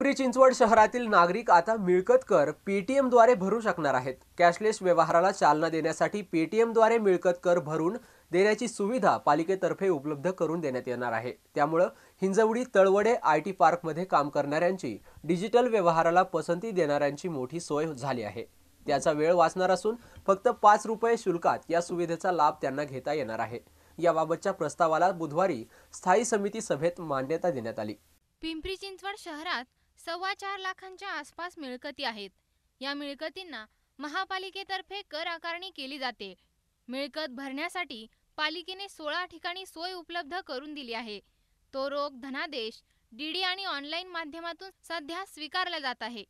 पिंपरी चिंचवड शहरातील नागरिक आता मिळकत कर पेटीएमद्वारे भरू शकणार आहेत कॅशलेस व्यवहाराला चालना देण्यासाठी पेटीएमद्वारे मिळकत कर भरून देण्याची सुविधा पालिकेतर्फे उपलब्ध करून देण्यात येणार आहे त्यामुळं हिंजवडी तळवडे आय टी पार्कमध्ये काम करणाऱ्यांची डिजिटल व्यवहाराला पसंती देणाऱ्यांची मोठी सोय झाली आहे त्याचा वेळ वाचणार असून फक्त पाच रुपये शुल्कात या सुविधेचा लाभ त्यांना घेता येणार आहे याबाबतच्या प्रस्तावाला बुधवारी स्थायी समिती सभेत मान्यता देण्यात आली पिंपरी चिंचवड शहरात सव्वा चार लाखांच्या आसपास मिळकती आहेत या मिळकतींना महापालिकेतर्फे कर आकारणी केली जाते मिळकत भरण्यासाठी पालिकेने सोळा ठिकाणी सोय उपलब्ध करून दिली आहे तो रोख धनादेश डीडी आणि ऑनलाईन माध्यमातून सध्या स्वीकारला जात आहे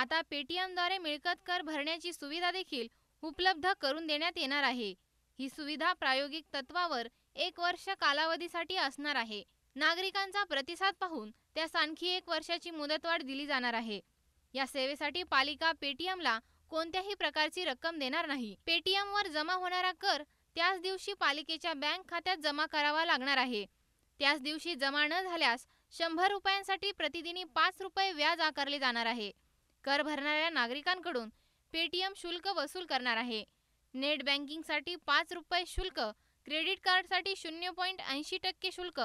आता पेटीएमद्वारे मिळकत कर भरण्याची सुविधा देखील उपलब्ध करून देण्यात येणार आहे ही सुविधा प्रायोगिक तत्वावर एक वर्ष कालावधीसाठी असणार आहे नागरिकांचा प्रतिसाद पाहून त्या आणखी एक वर्षाची मुदतवाढ दिली जाणार आहे या सेवेसाठी पालिका पेटीएमला कोणत्याही प्रकारची रक्कम देणार नाही पेटीएमवर जमा होणारा कर त्याच दिवशी पालिकेच्या बँक खात्यात जमा करावा लागणार आहे त्याच दिवशी जमा न झाल्यास शंभर रुपयांसाठी प्रतिदिनी पाच रुपये व्याज आकारले जाणार आहे कर भरणाऱ्या नागरिकांकडून पेटीएम शुल्क वसूल करणार आहे नेट बँकिंगसाठी पाच रुपये शुल्क क्रेडिट कार्डसाठी शून्य पॉईंट ऐंशी टक्के शुल्क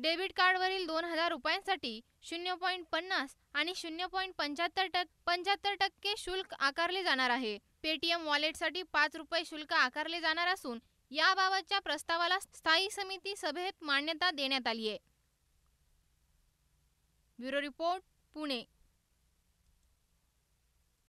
डेबिट कार्डवरील दोन हजार रुपयांसाठी शून्य पॉईंट पन्नास आणि शून्य पॉईंट पंच्याहत्तर टक् पंच्याहत्तर टक्के शुल्क आकारले जाणार आहे पेटीएम वॉलेटसाठी पाच रुपये शुल्क आकारले जाणार असून याबाबतच्या प्रस्तावाला स्थायी समिती सभेत मान्यता देण्यात आली आहे ब्युरो रिपोर्ट पुणे